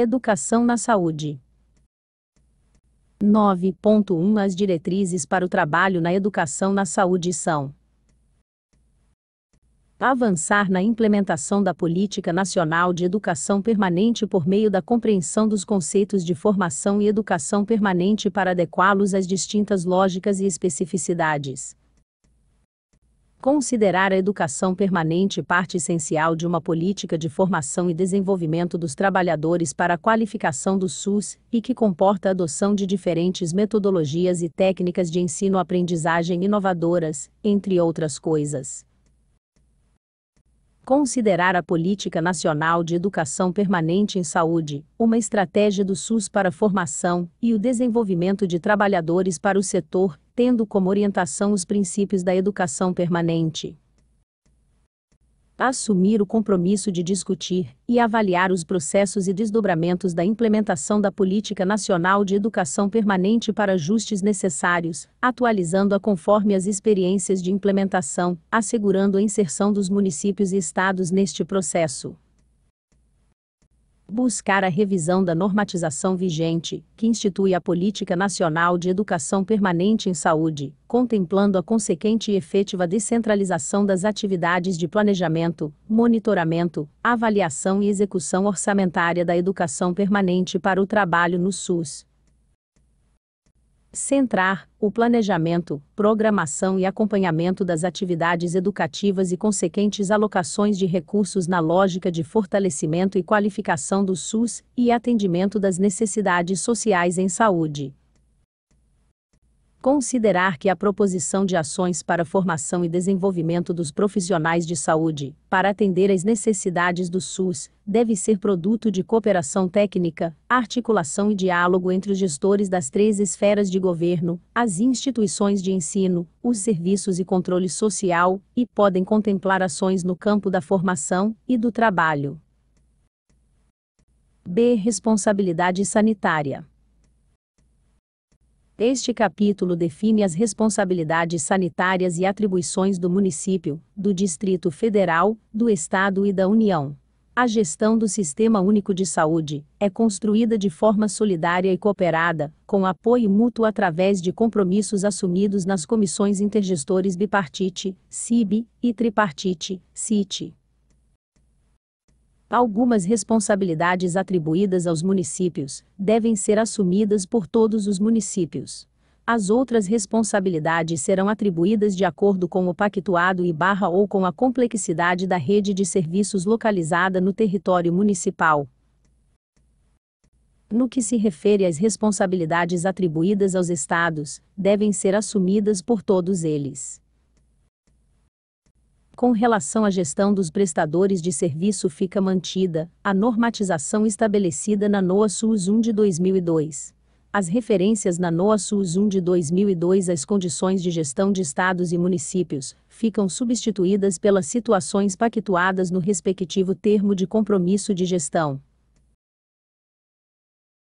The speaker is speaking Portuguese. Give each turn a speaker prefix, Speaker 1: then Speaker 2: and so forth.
Speaker 1: Educação na saúde. 9.1 As diretrizes para o trabalho na educação na saúde são: avançar na implementação da Política Nacional de Educação Permanente por meio da compreensão dos conceitos de formação e educação permanente para adequá-los às distintas lógicas e especificidades. Considerar a educação permanente parte essencial de uma política de formação e desenvolvimento dos trabalhadores para a qualificação do SUS e que comporta a adoção de diferentes metodologias e técnicas de ensino-aprendizagem inovadoras, entre outras coisas. Considerar a Política Nacional de Educação Permanente em Saúde, uma estratégia do SUS para a formação e o desenvolvimento de trabalhadores para o setor, tendo como orientação os princípios da educação permanente assumir o compromisso de discutir e avaliar os processos e desdobramentos da implementação da Política Nacional de Educação Permanente para ajustes necessários, atualizando-a conforme as experiências de implementação, assegurando a inserção dos municípios e estados neste processo buscar a revisão da normatização vigente, que institui a Política Nacional de Educação Permanente em Saúde, contemplando a consequente e efetiva descentralização das atividades de planejamento, monitoramento, avaliação e execução orçamentária da educação permanente para o trabalho no SUS centrar o planejamento, programação e acompanhamento das atividades educativas e consequentes alocações de recursos na lógica de fortalecimento e qualificação do SUS e atendimento das necessidades sociais em saúde. Considerar que a proposição de ações para formação e desenvolvimento dos profissionais de saúde, para atender às necessidades do SUS, deve ser produto de cooperação técnica, articulação e diálogo entre os gestores das três esferas de governo, as instituições de ensino, os serviços e controle social, e podem contemplar ações no campo da formação e do trabalho. B. Responsabilidade sanitária. Este capítulo define as responsabilidades sanitárias e atribuições do município, do Distrito Federal, do Estado e da União. A gestão do Sistema Único de Saúde é construída de forma solidária e cooperada, com apoio mútuo através de compromissos assumidos nas comissões intergestores bipartite, CIB, e tripartite, CIT. Algumas responsabilidades atribuídas aos municípios devem ser assumidas por todos os municípios. As outras responsabilidades serão atribuídas de acordo com o pactuado e barra ou com a complexidade da rede de serviços localizada no território municipal. No que se refere às responsabilidades atribuídas aos estados, devem ser assumidas por todos eles. Com relação à gestão dos prestadores de serviço fica mantida a normatização estabelecida na NOA SUS 1 de 2002. As referências na NOA SUS 1 de 2002 às condições de gestão de estados e municípios ficam substituídas pelas situações pactuadas no respectivo termo de compromisso de gestão.